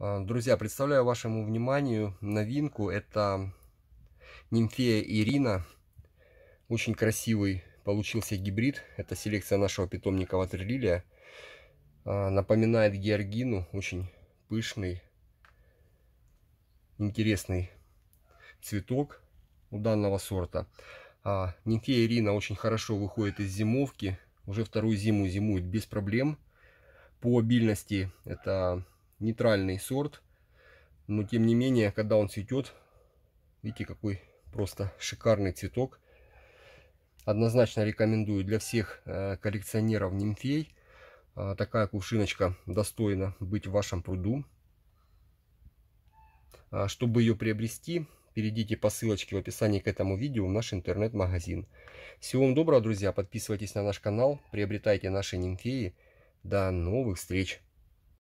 Э, друзья, представляю вашему вниманию новинку. Это нимфея Ирина. Очень красивый получился гибрид. Это селекция нашего питомника Ватерлилия. Э, напоминает георгину. Очень пышный, интересный цветок у данного сорта. А, нимфея Ирина очень хорошо выходит из зимовки. Уже вторую зиму зимует без проблем. По обильности это нейтральный сорт. Но тем не менее, когда он цветет, видите, какой просто шикарный цветок. Однозначно рекомендую для всех э, коллекционеров нимфей. А, такая кувшиночка достойна быть в вашем пруду. А, чтобы ее приобрести, перейдите по ссылочке в описании к этому видео в наш интернет-магазин. Всего вам доброго, друзья. Подписывайтесь на наш канал, приобретайте наши нимфеи. До новых встреч!